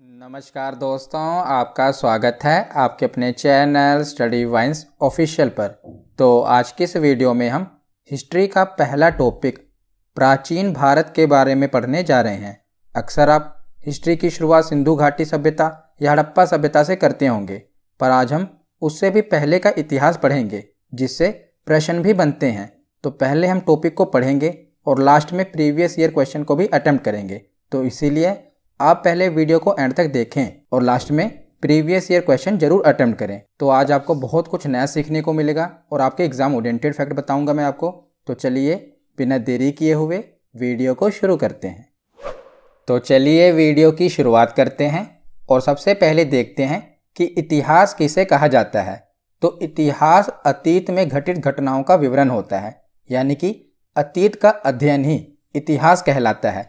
नमस्कार दोस्तों आपका स्वागत है आपके अपने चैनल स्टडी वाइन्स ऑफिशियल पर तो आज के इस वीडियो में हम हिस्ट्री का पहला टॉपिक प्राचीन भारत के बारे में पढ़ने जा रहे हैं अक्सर आप हिस्ट्री की शुरुआत सिंधु घाटी सभ्यता या हड़प्पा सभ्यता से करते होंगे पर आज हम उससे भी पहले का इतिहास पढ़ेंगे जिससे प्रश्न भी बनते हैं तो पहले हम टॉपिक को पढ़ेंगे और लास्ट में प्रीवियस ईयर क्वेश्चन को भी अटैम्प्ट करेंगे तो इसीलिए आप पहले वीडियो को एंड तक देखें और लास्ट में प्रीवियस ईयर क्वेश्चन जरूर अटेम्प्ट करें तो आज आपको बहुत कुछ नया सीखने को मिलेगा और आपके एग्जाम ओरिएंटेड फैक्ट बताऊंगा मैं आपको तो चलिए बिना देरी किए हुए वीडियो को शुरू करते हैं तो चलिए वीडियो की शुरुआत करते हैं और सबसे पहले देखते हैं कि इतिहास किसे कहा जाता है तो इतिहास अतीत में घटित घटनाओं का विवरण होता है यानी कि अतीत का अध्ययन ही इतिहास कहलाता है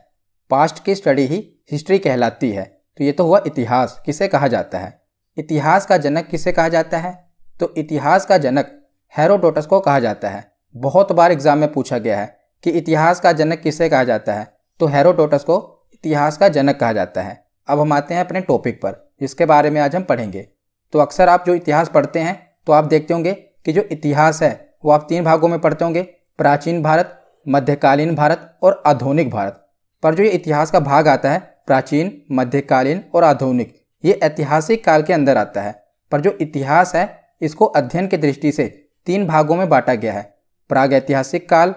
पास्ट की स्टडी ही हिस्ट्री कहलाती है तो ये तो हुआ इतिहास किसे कहा जाता है इतिहास का जनक किसे कहा जाता है तो इतिहास का जनक हेरोडोटस को कहा जाता है बहुत बार एग्जाम में पूछा गया है कि इतिहास का जनक किसे कहा जाता है तो हेरोडोटस को इतिहास का जनक कहा जाता है अब हम आते हैं अपने टॉपिक पर जिसके बारे में आज हम पढ़ेंगे तो अक्सर आप जो इतिहास पढ़ते हैं तो आप देखते होंगे कि जो इतिहास है वो आप तीन भागों में पढ़ते होंगे प्राचीन भारत मध्यकालीन भारत और आधुनिक भारत पर जो ये इतिहास का भाग आता है प्राचीन मध्यकालीन और आधुनिक ये ऐतिहासिक काल के अंदर आता है पर जो इतिहास है इसको अध्ययन की दृष्टि से तीन भागों में बांटा गया है प्राग ऐतिहासिक काल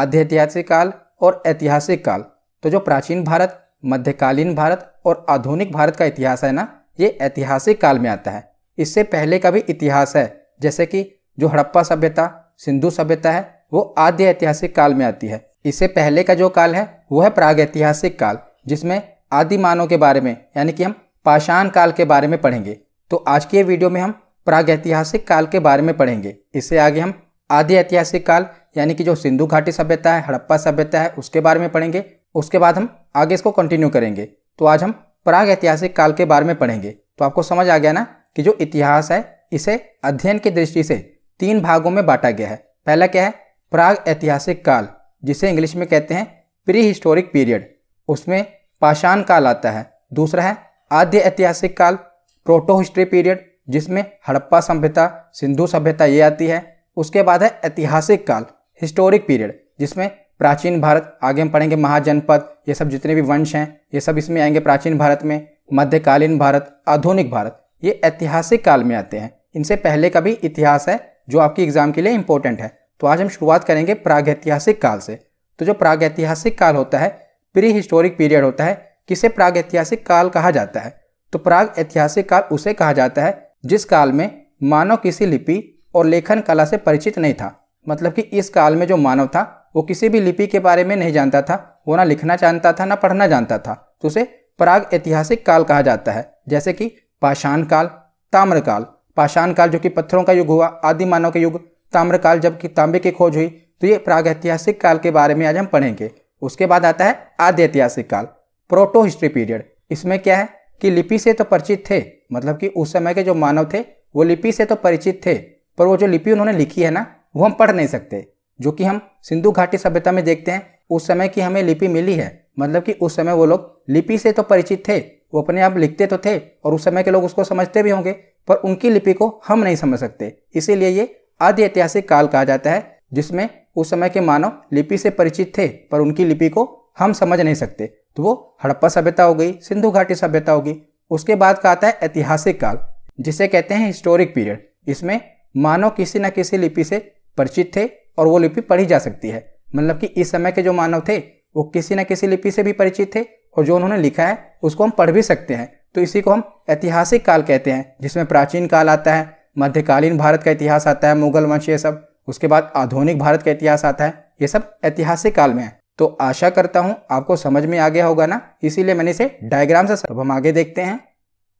आध्य ऐतिहासिक काल और ऐतिहासिक काल तो जो प्राचीन भारत मध्यकालीन भारत और आधुनिक भारत का इतिहास है ना ये ऐतिहासिक काल में आता है इससे पहले का भी इतिहास है जैसे कि जो हड़प्पा सभ्यता सिंधु सभ्यता है वो आद्य ऐतिहासिक काल में आती है इससे पहले का जो काल है वह है प्राग ऐतिहासिक काल जिसमें आदि मानव के बारे में यानी कि हम पाषाण काल के बारे में पढ़ेंगे तो आज के वीडियो में हम प्राग ऐतिहासिक काल के बारे में पढ़ेंगे इससे आगे हम आदि ऐतिहासिक काल यानी कि जो सिंधु घाटी सभ्यता है हड़प्पा सभ्यता है उसके बारे में पढ़ेंगे उसके बाद हम आगे इसको कंटिन्यू करेंगे तो आज हम प्राग ऐतिहासिक काल के बारे में पढ़ेंगे तो आपको समझ आ गया ना कि जो इतिहास है इसे अध्ययन की दृष्टि से तीन भागों में बांटा गया है पहला क्या है प्राग ऐतिहासिक काल जिसे इंग्लिश में कहते हैं प्री हिस्टोरिक पीरियड उसमें पाषाण काल आता है दूसरा है आद्य ऐतिहासिक काल प्रोटो हिस्ट्री पीरियड जिसमें हड़प्पा सभ्यता सिंधु सभ्यता ये आती है उसके बाद है ऐतिहासिक काल हिस्टोरिक पीरियड जिसमें प्राचीन भारत आगे हम पढ़ेंगे महाजनपद ये सब जितने भी वंश हैं ये सब इसमें आएंगे प्राचीन भारत में मध्यकालीन भारत आधुनिक भारत ये ऐतिहासिक काल में आते हैं इनसे पहले का भी इतिहास है जो आपकी एग्ज़ाम के लिए इम्पोर्टेंट है तो आज हम शुरुआत करेंगे प्रागैतिहासिक काल से तो जो प्रागैतिहासिक काल होता है प्री हिस्टोरिक पीरियड होता है किसे प्रागैतिहासिक काल कहा जाता है तो प्राग ऐतिहासिक काल उसे कहा जाता है जिस काल में मानव किसी लिपि और लेखन कला से परिचित नहीं था मतलब कि इस काल में जो मानव था वो किसी भी लिपि के बारे में नहीं जानता था वो ना लिखना जानता था ना पढ़ना जानता था तो उसे प्राग ऐतिहासिक काल कहा जाता है जैसे कि पाषाण काल ताम्र काल पाषाण काल जो कि पत्थरों का युग हुआ आदि मानव का युग ताम्रकाल जबकि तांबे की खोज हुई तो ये प्रागैतिहासिक काल के बारे में आज हम पढ़ेंगे उसके बाद आता है आद्य ऐतिहासिक काल प्रोटो हिस्ट्री पीरियड इसमें क्या है कि लिपि से तो परिचित थे मतलब कि उस समय के जो मानव थे वो लिपि से तो परिचित थे पर वो जो लिपि उन्होंने लिखी है ना वो हम पढ़ नहीं सकते जो कि हम सिंधु घाटी सभ्यता में देखते हैं उस समय की हमें लिपि मिली है मतलब कि उस समय वो लोग लिपि से तो परिचित थे वो अपने आप लिखते तो थे और उस समय के लोग उसको समझते भी होंगे पर उनकी लिपि को हम नहीं समझ सकते इसीलिए ये आदि ऐतिहासिक काल कहा जाता है जिसमें उस समय के मानव लिपि से परिचित थे पर उनकी लिपि को हम समझ नहीं सकते तो वो हड़प्पा सभ्यता हो गई सिंधु घाटी सभ्यता होगी उसके बाद का आता है ऐतिहासिक काल जिसे कहते हैं हिस्टोरिक पीरियड इसमें मानव किसी न किसी लिपि से परिचित थे और वो लिपि पढ़ी जा सकती है मतलब कि इस समय के जो मानव थे वो किसी न किसी लिपि से भी परिचित थे और जो उन्होंने लिखा है उसको हम पढ़ भी सकते हैं तो इसी को हम ऐतिहासिक काल कहते हैं जिसमें प्राचीन काल आता है मध्यकालीन भारत का इतिहास आता है मुगल वंश ये सब उसके बाद आधुनिक भारत का इतिहास आता है ये सब ऐतिहासिक काल में है तो आशा करता हूँ आपको समझ में आ गया होगा ना इसीलिए मैंने इसे डायग्राम से सब हम आगे देखते हैं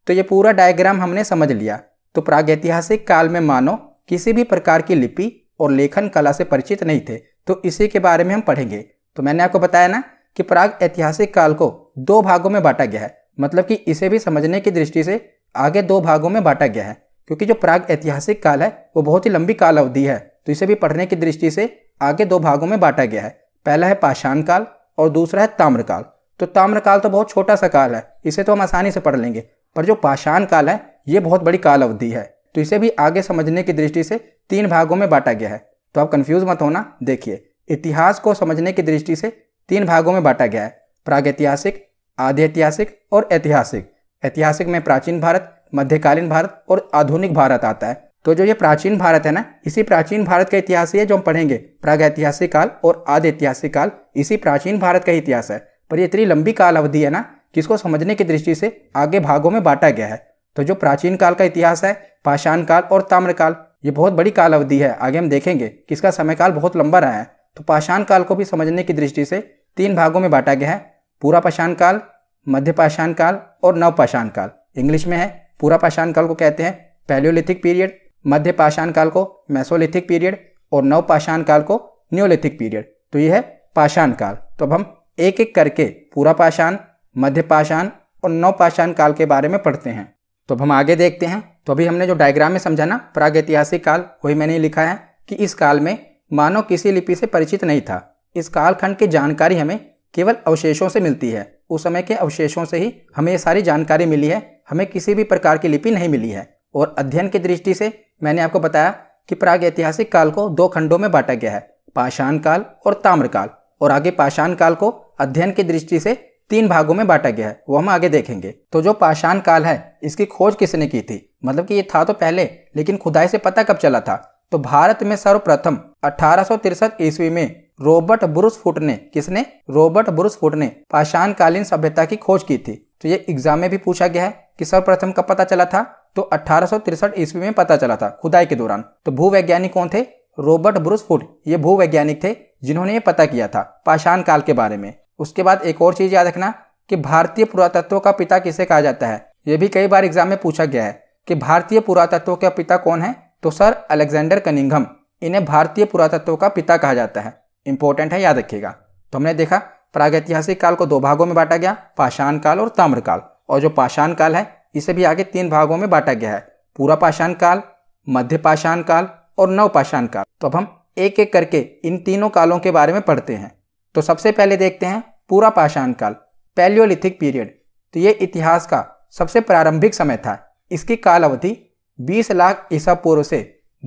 तो ये पूरा डायग्राम हमने समझ लिया तो प्रागैतिहासिक काल में मानो किसी भी प्रकार की लिपि और लेखन कला से परिचित नहीं थे तो इसी के बारे में हम पढ़ेंगे तो मैंने आपको बताया ना कि प्राग ऐतिहासिक काल को दो भागों में बांटा गया है मतलब कि इसे भी समझने की दृष्टि से आगे दो भागों में बांटा गया है क्योंकि जो प्राग ऐतिहासिक काल है वो बहुत ही लंबी काल अवधि है तो इसे भी पढ़ने की दृष्टि से आगे दो भागों में बांटा गया है पहला है पाषाण काल और दूसरा है ताम्रकाल तो ताम्रकाल तो बहुत छोटा सा काल है इसे तो हम आसानी से पढ़ लेंगे पर जो पाषाण काल है ये बहुत बड़ी काल अवधि है तो इसे भी आगे समझने की दृष्टि से तीन भागों में बांटा गया है तो आप कन्फ्यूज मत होना देखिए इतिहास को समझने की दृष्टि से तीन भागों में बांटा गया है प्रागैतिहासिक आधे ऐतिहासिक और ऐतिहासिक ऐतिहासिक में प्राचीन भारत मध्यकालीन भारत और आधुनिक भारत आता है तो जो ये प्राचीन भारत है ना इसी प्राचीन भारत का इतिहास है जो हम पढ़ेंगे प्राग ऐतिहासिक काल और आदि ऐतिहासिक काल इसी प्राचीन भारत का इतिहास है पर ये इतनी लंबी काल अवधि है ना कि इसको समझने की दृष्टि से आगे भागों में बांटा गया है तो जो प्राचीन काल का इतिहास है पाषाण काल और ताम्रकाल ये बहुत बड़ी काल अवधि है आगे हम देखेंगे कि इसका समय काल बहुत लंबा रहा है तो पाषाण काल को भी समझने की दृष्टि से तीन भागों में बांटा गया है पूरा पाषाण काल मध्य पाषाण काल और नवपाषाण काल इंग्लिश में है पूरा पाषाण काल को कहते हैं पैलियोलिथिक पीरियड मध्य पाषाण काल को मैसोलिथिक पीरियड और नव पाषाण काल को न्योलिथिक पीरियड तो ये है पाषाण काल तो अब हम एक एक करके पूरा पाषाण मध्य पाषाण और नव पाषाण काल के बारे में पढ़ते हैं तो अब हम आगे देखते हैं तो अभी हमने जो डायग्राम में समझा ना प्राग ऐतिहासिक काल वही मैंने लिखा है कि इस काल में मानव किसी लिपि से परिचित नहीं था इस कालखंड की जानकारी हमें केवल अवशेषों से मिलती है उस समय के अवशेषों से ही हमें ये सारी जानकारी मिली है हमें किसी भी प्रकार की लिपि नहीं मिली है और अध्ययन की दृष्टि से मैंने आपको बताया कि प्राग ऐतिहासिक काल को दो खंडों में बांटा गया है पाषाण काल और ताम्रकाल और आगे पाषाण काल को अध्ययन की दृष्टि से तीन भागों में बांटा गया है वो हम आगे देखेंगे तो जो पाषाण काल है इसकी खोज किसने की थी मतलब कि ये था तो पहले लेकिन खुदाई से पता कब चला था तो भारत में सर्वप्रथम अठारह ईस्वी में रोबर्ट ब्रूस फुट ने किसने रोबर्ट ब्रूस फुट ने पाषाणकालीन सभ्यता की खोज की थी तो ये एग्जाम में भी पूछा गया है कि सर्वप्रथम कब पता चला था तो अठारह ईस्वी में पता चला था खुदाई के दौरान तो भूवैज्ञानिक कौन थे रोबर्ट ब्रूस फुट ये भूवैज्ञानिक थे जिन्होंने ये पता किया था पाषाण काल के बारे में उसके बाद एक और चीज याद रखना कि भारतीय पुरातत्व का पिता किसे कहा जाता है ये भी कई बार एग्जाम में पूछा गया है कि भारतीय पुरातत्व का पिता कौन है तो सर अलेक्जेंडर कनिंघम इन्हें भारतीय पुरातत्व का पिता कहा जाता है इंपॉर्टेंट है याद रखिएगा तो हमने देखा प्रागैतिहासिक काल को दो भागों में बांटा गया पाषाण काल और ताम्र काल और जो पाषाण काल है इसे भी आगे तीन भागों में बांटा गया है पूरा पाषाण काल मध्य पाषाण काल और नव पाषाण काल तो अब हम एक एक करके इन तीनों कालों के बारे में पढ़ते हैं तो सबसे पहले देखते हैं पूरा पाषाण काल पैलियोलिथिक पीरियड तो ये इतिहास का सबसे प्रारंभिक समय था इसकी काल अवधि 20 लाख ईसा पूर्व से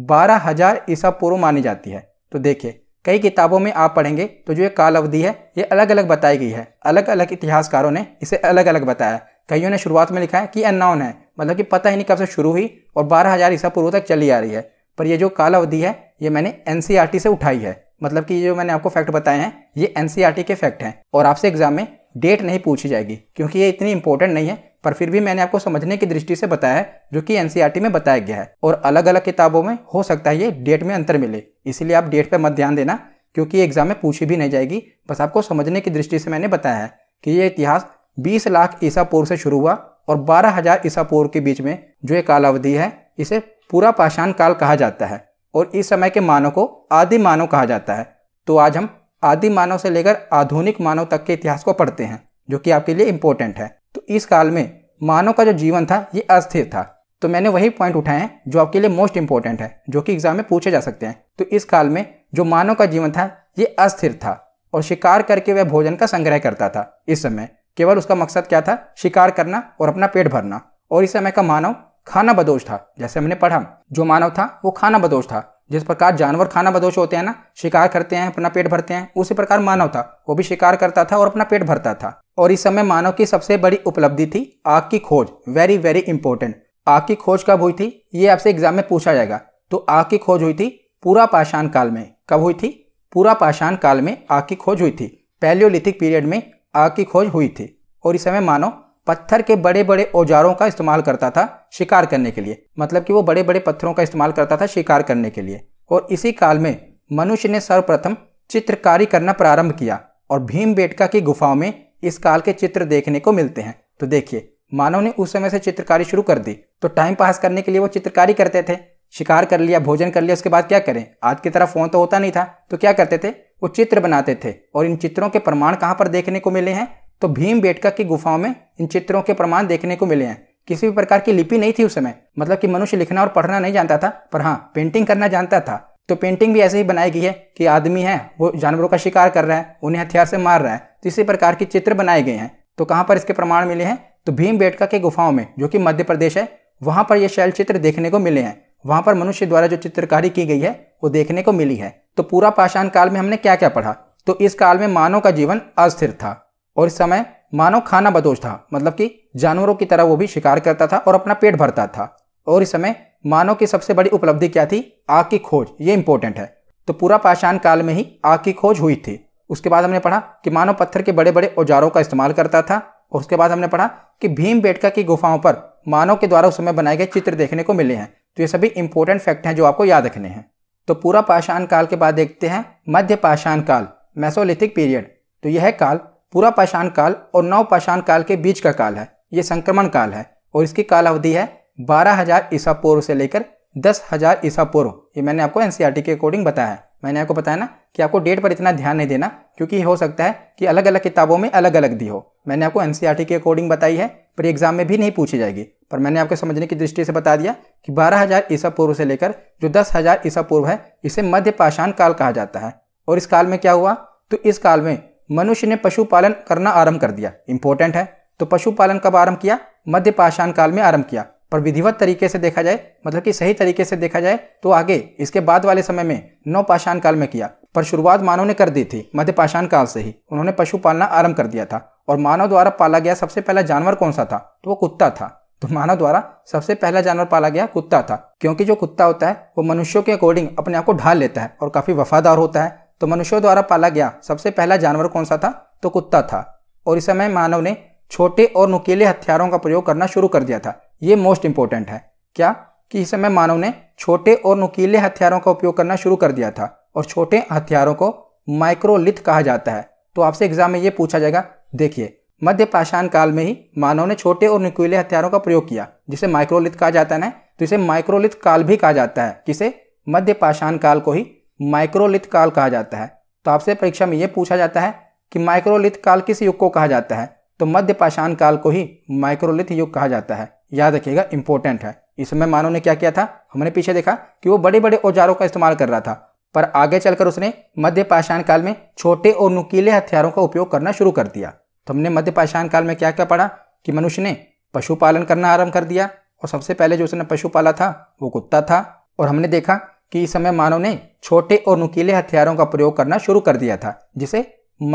12000 ईसा पूर्व मानी जाती है तो देखिए कई किताबों में आप पढ़ेंगे तो जो ये काल अवधि है ये अलग अलग बताई गई है अलग अलग इतिहासकारों ने इसे अलग अलग बताया कईयों ने शुरुआत में लिखा है कि अननाउन है मतलब कि पता ही नहीं कब से शुरू हुई और बारह हज़ार ईसा पूर्व तक चली आ रही है पर ये जो काल अवधि है ये मैंने एन से उठाई है मतलब कि जो मैंने आपको फैक्ट बताए हैं ये एन के फैक्ट हैं और आपसे एग्जाम में डेट नहीं पूछी जाएगी क्योंकि ये इतनी इंपॉर्टेंट नहीं है पर फिर भी मैंने आपको समझने की दृष्टि से बताया है जो कि एनसीईआरटी e में बताया गया है और अलग अलग किताबों में हो सकता है ये डेट में अंतर मिले इसलिए आप डेट पर मत ध्यान देना क्योंकि एग्जाम में पूछी भी नहीं जाएगी बस आपको समझने की दृष्टि से मैंने बताया है कि ये इतिहास 20 लाख ईसा पूर्व से शुरू हुआ और 12000 ईसा पूर्व के बीच में जो एक कालावधि है इसे पूरा पाषाण काल कहा जाता है और इस समय के मानव को आदि मानव कहा जाता है तो आज हम आदि मानव से लेकर आधुनिक मानव तक के इतिहास को पढ़ते हैं जो कि आपके लिए इम्पोर्टेंट है इस काल में मानव का जो जीवन था ये अस्थिर था तो मैंने वही पॉइंट उठाए हैं जो आपके लिए मोस्ट इंपॉर्टेंट है जो कि एग्जाम में पूछे जा सकते हैं तो इस काल में जो मानव का जीवन था ये अस्थिर था और शिकार करके वह भोजन का संग्रह करता था इस समय केवल उसका मकसद क्या था शिकार करना और अपना पेट भरना और इस समय का मानव खाना बदोश था जैसे हमने पढ़ा जो मानव था वो खाना बदोश था जिस प्रकार जानवर खाना बदोश होते हैं ना शिकार करते हैं अपना पेट भरते हैं उसी प्रकार मानव था वो भी शिकार करता था और अपना पेट भरता था और इस समय मानव की सबसे बड़ी उपलब्धि थी आग की खोज वेरी वेरी इंपॉर्टेंट आग की खोज कब हुई थी ये आपसे एग्जाम में पूछा जाएगा तो आग की खोज हुई थी पूरा पाषाण काल में कब हुई थी पूरा पाषाण काल में आग की खोज हुई थी पैलियोलिथिक पीरियड में आग की खोज हुई थी और इस समय मानव पत्थर के बड़े बड़े औजारों का इस्तेमाल करता था शिकार करने के लिए मतलब कि वो बड़े बड़े पत्थरों का इस्तेमाल करता था शिकार करने के लिए और इसी काल में मनुष्य ने सर्वप्रथम चित्रकारी करना प्रारंभ किया और भीम बेटका की गुफाओं में इस काल के चित्र देखने को मिलते हैं तो देखिए मानव ने उस समय से चित्रकारी शुरू कर दी तो टाइम पास करने के लिए वो चित्रकारी करते थे शिकार कर लिया भोजन कर लिया उसके बाद क्या करें आज की तरह फ़ोन तो होता नहीं था तो क्या करते थे वो चित्र बनाते थे और इन चित्रों के प्रमाण कहाँ पर देखने को मिले हैं तो भीम बेटका की गुफाओं में इन चित्रों के प्रमाण देखने को मिले हैं किसी भी प्रकार की लिपि नहीं थी उस समय मतलब कि मनुष्य लिखना और पढ़ना नहीं जानता था पर हाँ पेंटिंग करना जानता था तो पेंटिंग भी ऐसे ही बनाई गई है कि आदमी है वो जानवरों का शिकार कर रहा है उन्हें हथियार से मार रहा है तो इसी प्रकार के चित्र बनाए गए हैं तो कहाँ पर इसके प्रमाण मिले हैं तो भीम बेटका के गुफाओं में जो कि मध्य प्रदेश है वहाँ पर ये शैल चित्र देखने को मिले हैं वहाँ पर मनुष्य द्वारा जो चित्रकारी की गई है वो देखने को मिली है तो पूरा पाषाण काल में हमने क्या क्या पढ़ा तो इस काल में मानव का जीवन अस्थिर था और इस समय मानव खाना बदोश था मतलब कि जानवरों की तरह वो भी शिकार करता था और अपना पेट भरता था और इस समय मानव की सबसे बड़ी उपलब्धि क्या थी आग की खोज ये इंपॉर्टेंट है तो पूरा पाषाण काल में ही आग की खोज हुई थी उसके बाद हमने पढ़ा कि मानव पत्थर के बड़े बड़े औजारों का इस्तेमाल करता था और उसके बाद हमने पढ़ा कि भीम बेटका की गुफाओं पर मानव के द्वारा उस समय बनाए गए चित्र देखने को मिले हैं तो ये सभी इंपॉर्टेंट फैक्ट हैं जो आपको याद रखने हैं तो पूरा पाषाण काल के बाद देखते हैं मध्य पाषाण काल मैसोलिथिक पीरियड तो यह काल पूरा पाषाण काल और नव पाषाण काल के बीच का काल है ये संक्रमण काल है और इसकी काल अवधि है बारह हज़ार ईसा पूर्व से लेकर दस हज़ार ईसा पूर्व ये मैंने आपको एनसीआर e के अकॉर्डिंग बताया है मैंने आपको बताया ना कि आपको डेट पर इतना ध्यान नहीं देना क्योंकि हो सकता है कि अलग अलग किताबों में अलग अलग दी हो मैंने आपको एन e के अकॉर्डिंग बताई है पर एग्जाम में भी नहीं पूछी जाएगी पर मैंने आपको समझने की दृष्टि से बता दिया कि हजार ईसा पूर्व से लेकर जो हजार ईसा पूर्व है इसे मध्य पाषाण काल कहा जाता है और इस काल में क्या हुआ तो इस काल में मनुष्य ने पशुपालन करना आरंभ कर दिया इंपॉर्टेंट है तो पशुपालन कब आरंभ किया मध्य पाषाण काल में आरंभ किया पर विधिवत तरीके से देखा जाए मतलब कि सही तरीके से देखा जाए तो आगे इसके बाद वाले समय में नौ पाषाण काल में किया पर शुरुआत मानव ने कर दी थी मध्य पाषाण काल से ही उन्होंने पशु पालना आरंभ कर दिया था और मानव द्वारा पाला गया सबसे पहला जानवर कौन सा था तो वो कुत्ता था तो मानव द्वारा सबसे पहला जानवर पाला गया कुत्ता था क्योंकि जो कुत्ता होता है वो मनुष्यों के अकॉर्डिंग अपने आप को ढाल लेता है और काफ़ी वफादार होता है तो मनुष्यों द्वारा पाला गया सबसे पहला जानवर कौन सा था तो कुत्ता था और इस समय मानव ने छोटे और नुकीले हथियारों का प्रयोग करना शुरू कर दिया था ये मोस्ट इंपॉर्टेंट है क्या कि इस समय मानव ने छोटे और नुकीले हथियारों का उपयोग करना शुरू कर दिया था और छोटे हथियारों को माइक्रोलिथ कहा जाता है तो आपसे एग्जाम में ये पूछा जाएगा देखिए मध्य पाषाण काल में ही मानव ने छोटे और नुकीले हथियारों का प्रयोग किया जिसे माइक्रोलिथ कहा जाता है ना तो इसे माइक्रोलिथ काल भी कहा जाता है किसे मध्य पाषाण काल को ही माइक्रोलिथ काल कहा जाता है तो आपसे परीक्षा में ये पूछा जाता है कि माइक्रोलिथ काल किस युग को कहा जाता है तो मध्य पाषाण काल को ही माइक्रोलिथ युग कहा जाता है याद रखिएगा इंपॉर्टेंट है इस समय मानव ने क्या किया था हमने पीछे देखा कि वो बड़े बड़े औजारों का इस्तेमाल कर रहा था पर आगे चलकर उसने मध्य पाषाण काल में छोटे और नुकीले हथियारों का उपयोग करना शुरू कर दिया तो हमने मध्य पाषाण काल में क्या क्या पढ़ा कि मनुष्य ने पशुपालन करना आरंभ कर दिया और सबसे पहले जो उसने पशु पाला था वो कुत्ता था और हमने देखा कि इस समय मानव ने छोटे और नुकीले हथियारों का प्रयोग करना शुरू कर दिया था जिसे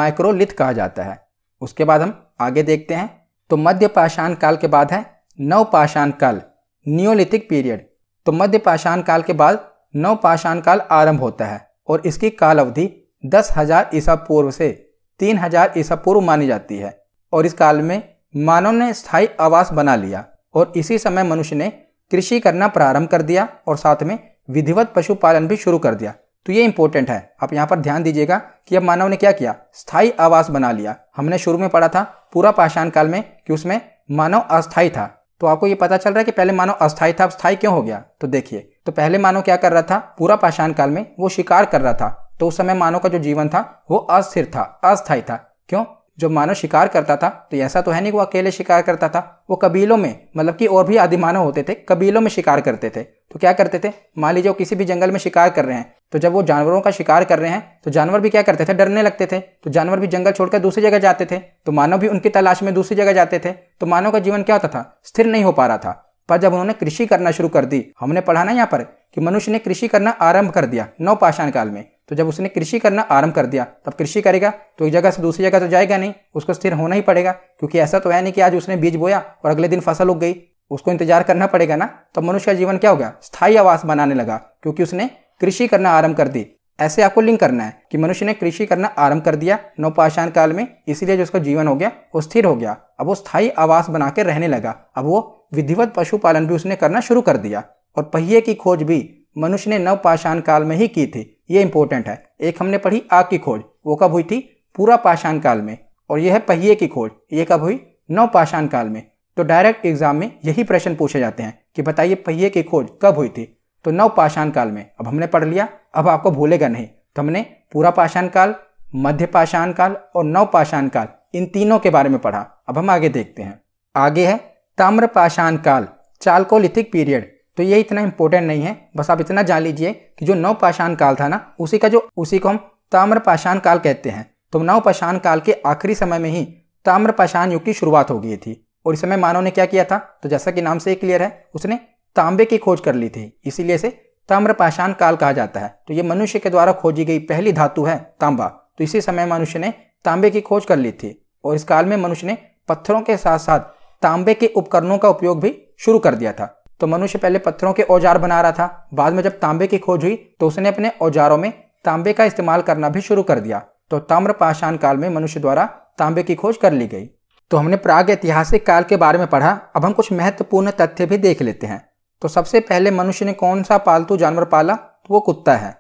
माइक्रोलिथ कहा जाता है उसके बाद हम आगे देखते हैं तो मध्य पाषाण काल के बाद है नवपाषाण काल नियोलिथिक पीरियड तो मध्य पाषाण काल के बाद नवपाषाण काल आरंभ होता है और इसकी काल अवधि दस हजार ईसा पूर्व से तीन हजार ईसा पूर्व मानी जाती है और इस काल में मानव ने स्थायी आवास बना लिया और इसी समय मनुष्य ने कृषि करना प्रारंभ कर दिया और साथ में विधिवत पशुपालन भी शुरू कर दिया तो ये इंपॉर्टेंट है आप यहाँ पर ध्यान दीजिएगा कि अब मानव ने क्या किया स्थायी आवास बना लिया हमने शुरू में पढ़ा था पूरा पाषाण काल में कि उसमें मानव अस्थायी था तो आपको ये पता चल रहा है कि पहले मानव अस्थायी था अस्थायी क्यों हो गया तो देखिए तो पहले मानव क्या कर रहा था पूरा पाषाण काल में वो शिकार कर रहा था तो उस समय मानव का जो जीवन था वो अस्थिर था अस्थायी था क्यों जो मानव शिकार करता था तो ऐसा तो है नहीं कि वो अकेले शिकार करता था वो कबीलों में मतलब कि और भी आदिमानव होते थे कबीलों में शिकार करते थे तो क्या करते थे मान लीजिए वो किसी भी जंगल में शिकार कर रहे हैं तो जब वो जानवरों का शिकार कर रहे हैं तो जानवर भी क्या करते थे डरने लगते थे तो जानवर भी जंगल छोड़कर दूसरी जगह जाते थे तो मानव भी उनकी तलाश में दूसरी जगह जाते थे तो मानव का जीवन क्या होता था स्थिर नहीं हो पा रहा था पर जब उन्होंने कृषि करना शुरू कर दी हमने पढ़ा ना यहाँ पर कि मनुष्य ने कृषि करना आरंभ कर दिया नौ पाषाण काल में तो जब उसने कृषि करना आरंभ कर दिया तब कृषि करेगा तो एक जगह से दूसरी जगह तो जाएगा नहीं उसको स्थिर होना ही पड़ेगा क्योंकि ऐसा तो है नहीं कि आज उसने बीज बोया और अगले दिन फसल उग गई उसको इंतजार करना पड़ेगा ना तब मनुष्य का जीवन क्या हो गया स्थायी आवास बनाने लगा क्योंकि उसने कृषि करना आरंभ कर दी ऐसे आपको लिंक करना है कि मनुष्य ने कृषि करना आरंभ कर दिया नौपाषाण काल में इसीलिए जो उसका जीवन हो गया वो स्थिर हो गया अब वो स्थायी आवास बना के रहने लगा अब वो विधिवत पशुपालन भी उसने करना शुरू कर दिया और पहिए की खोज भी मनुष्य ने नवपाषाण काल में ही की थी ये इंपॉर्टेंट है एक हमने पढ़ी आग की खोज वो कब हुई थी पूरा पाषाण काल में और यह है पहिए की खोज ये कब हुई नवपाषाण काल में तो डायरेक्ट एग्जाम में यही प्रश्न पूछे जाते हैं कि बताइए पहिए की खोज कब हुई थी तो नवपाषाण काल में अब हमने पढ़ लिया अब आपको भूलेगा नहीं तो हमने पूरा पाषाण काल मध्य पाषाण काल और नवपाषाण काल इन तीनों के बारे में पढ़ा अब हम आगे देखते हैं आगे है ताम्र पाषाण काल चालकोलिथिक पीरियड तो ये इतना इंपॉर्टेंट नहीं है बस आप इतना जान लीजिए कि जो नव पाषाण काल था ना उसी का जो उसी को हम ताम्र पाषाण काल कहते हैं तो नव पाषाण काल के आखिरी समय में ही ताम्र पाषाण युग की शुरुआत हो गई थी और इस समय मानव ने क्या किया था तो जैसा कि नाम से क्लियर है उसने तांबे की खोज कर ली थी इसीलिए इसे ताम्रपाषाण काल कहा जाता है तो ये मनुष्य के द्वारा खोजी गई पहली धातु है तांबा तो इसी समय मनुष्य ने तांबे की खोज कर ली थी और इस काल में मनुष्य ने पत्थरों के साथ साथ तांबे के उपकरणों का उपयोग भी शुरू कर दिया था तो मनुष्य पहले पत्थरों के औजार बना रहा था बाद में जब तांबे की खोज हुई तो उसने अपने औजारों में तांबे का इस्तेमाल करना भी शुरू कर दिया तो ताम्र पाषाण काल में मनुष्य द्वारा तांबे की खोज कर ली गई तो हमने प्राग ऐतिहासिक काल के बारे में पढ़ा अब हम कुछ महत्वपूर्ण तथ्य भी देख लेते हैं तो सबसे पहले मनुष्य ने कौन सा पालतू जानवर पाला तो वो कुत्ता है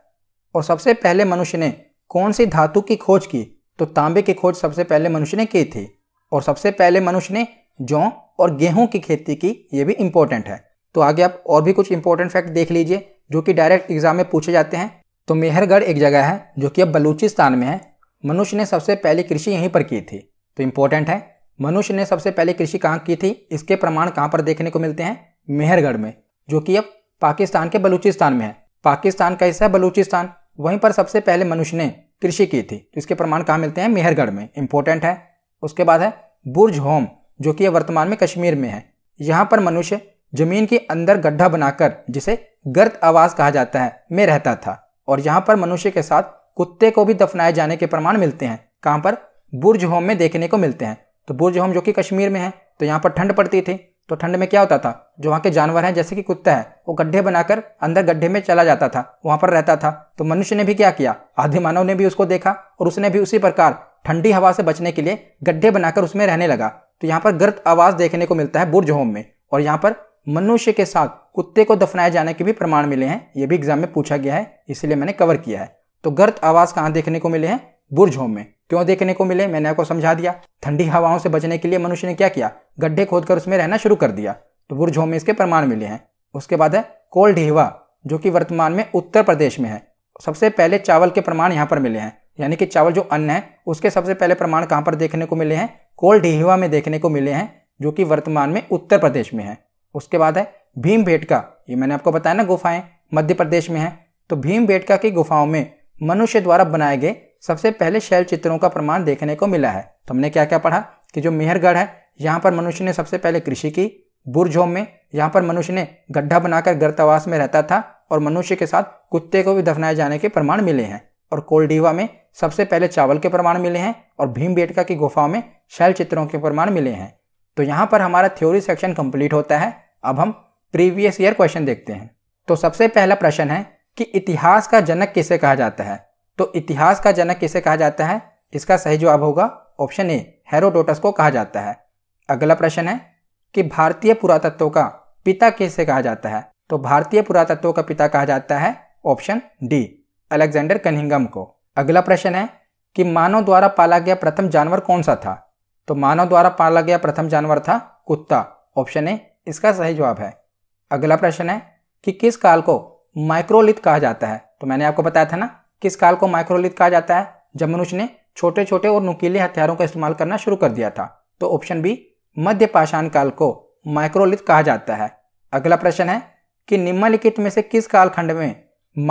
और सबसे पहले मनुष्य ने कौन सी धातु की खोज की तो तांबे की खोज सबसे पहले मनुष्य ने की थी और सबसे पहले मनुष्य ने जौ और गेहूं की खेती की ये भी इंपॉर्टेंट है तो आगे आप और भी कुछ इंपॉर्टेंट फैक्ट देख लीजिए जो कि डायरेक्ट एग्जाम में पूछे जाते हैं तो मेहरगढ़ एक जगह है जो कि अब बलूचिस्तान में है मनुष्य ने सबसे पहले कृषि यहीं पर की थी तो इम्पोर्टेंट है मनुष्य ने सबसे पहले कृषि कहाँ की थी इसके प्रमाण कहाँ पर देखने को मिलते हैं मेहरगढ़ में जो कि अब पाकिस्तान के बलूचिस्तान में है पाकिस्तान का हिस्सा है बलूचिस्तान वहीं पर सबसे पहले मनुष्य ने कृषि की थी तो इसके प्रमाण कहाँ मिलते हैं मेहरगढ़ में इम्पोर्टेंट है उसके बाद है बुर्ज होम जो कि वर्तमान में कश्मीर में है यहाँ पर मनुष्य जमीन के अंदर गड्ढा बनाकर जिसे गर्त आवास कहा जाता है में रहता था और यहाँ पर मनुष्य के साथ कुत्ते को भी दफनाए जाने के प्रमाण मिलते हैं कहाँ पर बुर्ज होम में देखने को मिलते हैं तो बुर्ज होम जो कि कश्मीर में है तो यहाँ पर ठंड पड़ती थी तो ठंड में क्या होता था जो वहाँ के जानवर हैं जैसे कि कुत्ता है वो गड्ढे बनाकर अंदर गड्ढे में चला जाता था वहाँ पर रहता था तो मनुष्य ने भी क्या किया आधे मानव ने भी उसको देखा और उसने भी उसी प्रकार ठंडी हवा से बचने के लिए गड्ढे बनाकर उसमें रहने लगा तो यहाँ पर गर्त आवाज देखने को मिलता है बुर्ज होम में और यहाँ पर मनुष्य के साथ कुत्ते को दफनाए जाने के भी प्रमाण मिले हैं ये भी एग्जाम में पूछा गया है इसलिए मैंने कवर किया है तो गर्त आवास कहाँ देखने को मिले हैं बुर्ज होम में क्यों देखने को मिले मैंने आपको समझा दिया ठंडी हवाओं से बचने के लिए मनुष्य ने क्या किया गड्ढे कर उसमें रहना शुरू कर दिया तो बुर्ज होम में इसके प्रमाण मिले हैं उसके बाद है कोल ढेवा जो कि वर्तमान में उत्तर प्रदेश में है सबसे पहले चावल के प्रमाण यहाँ पर मिले हैं यानी कि चावल जो अन्न है उसके सबसे पहले प्रमाण कहाँ पर देखने को मिले हैं कोल ढेवा में देखने को मिले हैं जो कि वर्तमान में उत्तर प्रदेश में है उसके बाद है भीम भेटका ये मैंने आपको बताया ना गुफाएं मध्य प्रदेश में है तो भीम भेटका की गुफाओं में मनुष्य द्वारा बनाए गए सबसे पहले शैल चित्रों का प्रमाण देखने को मिला है तो हमने क्या क्या पढ़ा कि जो मेहरगढ़ है यहाँ पर मनुष्य ने सबसे पहले कृषि की बुरझोम में यहाँ पर मनुष्य ने गड्ढा बनाकर गर्तावास में रहता था और मनुष्य के साथ कुत्ते को भी दफनाए जाने के प्रमाण मिले हैं और कोलडीवा में सबसे पहले चावल के प्रमाण मिले हैं और भीम बेटका की गुफाओं में शैल चित्रों के प्रमाण मिले हैं तो यहाँ पर हमारा थ्योरी सेक्शन कंप्लीट होता है अब हम प्रीवियस ईयर क्वेश्चन देखते हैं तो सबसे पहला प्रश्न है कि इतिहास का जनक किसे कहा जाता है तो इतिहास का जनक किसे कहा जाता है इसका सही जवाब होगा ऑप्शन ए हेरोडोटस को कहा जाता है अगला प्रश्न है कि भारतीय पुरातत्व का पिता किसे कहा जाता है तो भारतीय पुरातत्व का पिता कहा जाता है ऑप्शन डी अलेक्जेंडर कनिंगम को अगला प्रश्न है कि मानव द्वारा पाला गया प्रथम जानवर कौन सा था तो मानव द्वारा पाला गया प्रथम जानवर था कुत्ता ऑप्शन ए इसका सही जवाब है अगला प्रश्न है कि किस काल को माइक्रोलिथ कहा जाता है तो मैंने आपको बताया था ना किस काल को माइक्रोलिथ कहा जाता है जब मनुष्य ने छोटे छोटे और नुकीले हथियारों का इस्तेमाल करना शुरू कर दिया था तो ऑप्शन बी मध्य पाषाण काल को माइक्रोलिथ कहा जाता है अगला प्रश्न है कि निम्नलिखित में से किस कालखंड में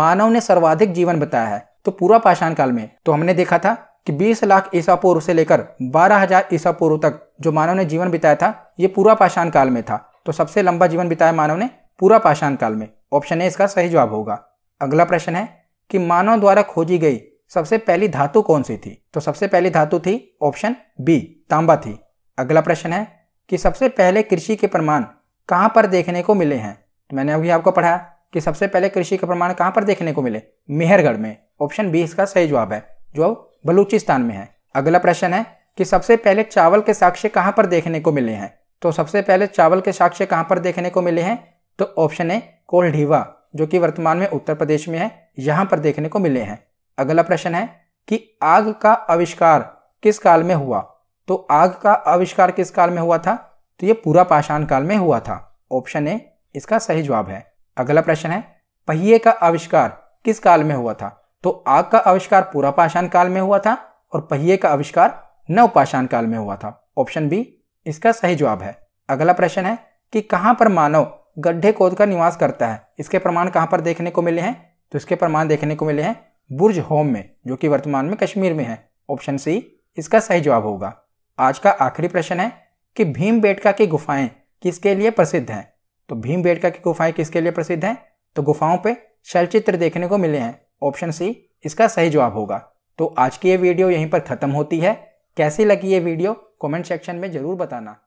मानव ने सर्वाधिक जीवन बताया है तो पूरा पाषाण काल में तो हमने देखा था कि 20 लाख ईसा पूर्व से लेकर 12000 हजार ईसा पूर्व तक जो मानव ने जीवन बिताया था ये पूरा पाषाण काल में था तो सबसे लंबा जीवन बिताया मानव ने पूरा पाषाण काल में ऑप्शन ए इसका सही जवाब होगा अगला प्रश्न है कि मानव द्वारा खोजी गई सबसे पहली धातु कौन सी थी तो सबसे पहली धातु थी ऑप्शन बी तांबा थी अगला प्रश्न है कि सबसे पहले कृषि के प्रमाण कहां पर देखने को मिले हैं तो मैंने अभी आपको पढ़ाया कि सबसे पहले कृषि के प्रमाण कहां पर देखने को मिले मेहरगढ़ में ऑप्शन बी इसका सही जवाब है जो बलूचिस्तान में है अगला प्रश्न है कि सबसे पहले चावल के साक्ष्य कहाँ पर देखने को मिले हैं तो सबसे पहले चावल के साक्ष्य कहाँ पर देखने को मिले हैं तो ऑप्शन है कोलढीवा जो कि वर्तमान में उत्तर प्रदेश में है यहाँ पर देखने को मिले हैं अगला प्रश्न है कि आग का आविष्कार किस काल में हुआ तो आग का आविष्कार किस काल में हुआ था तो ये पूरा पाषाण काल में हुआ था ऑप्शन ए इसका सही जवाब है अगला प्रश्न है पहिए का आविष्कार किस काल में हुआ था तो आग का आविष्कार पूरा पाषाण काल में हुआ था और पहिए का आविष्कार नव पाषाण काल में हुआ था ऑप्शन बी इसका सही जवाब है अगला प्रश्न है कि कहां पर मानव गड्ढे कोद कर निवास करता है इसके प्रमाण कहां पर देखने को मिले हैं तो इसके प्रमाण देखने को मिले हैं बुर्ज होम में जो कि वर्तमान में कश्मीर में है ऑप्शन सी इसका सही जवाब होगा आज का आखिरी प्रश्न है कि भीम बेटका की गुफाएं किसके लिए प्रसिद्ध हैं तो भीम बेटका की गुफाएं किसके लिए प्रसिद्ध हैं तो गुफाओं पर चलचित्र देखने को मिले हैं ऑप्शन सी इसका सही जवाब होगा तो आज की ये वीडियो यहीं पर ख़त्म होती है कैसी लगी ये वीडियो कमेंट सेक्शन में ज़रूर बताना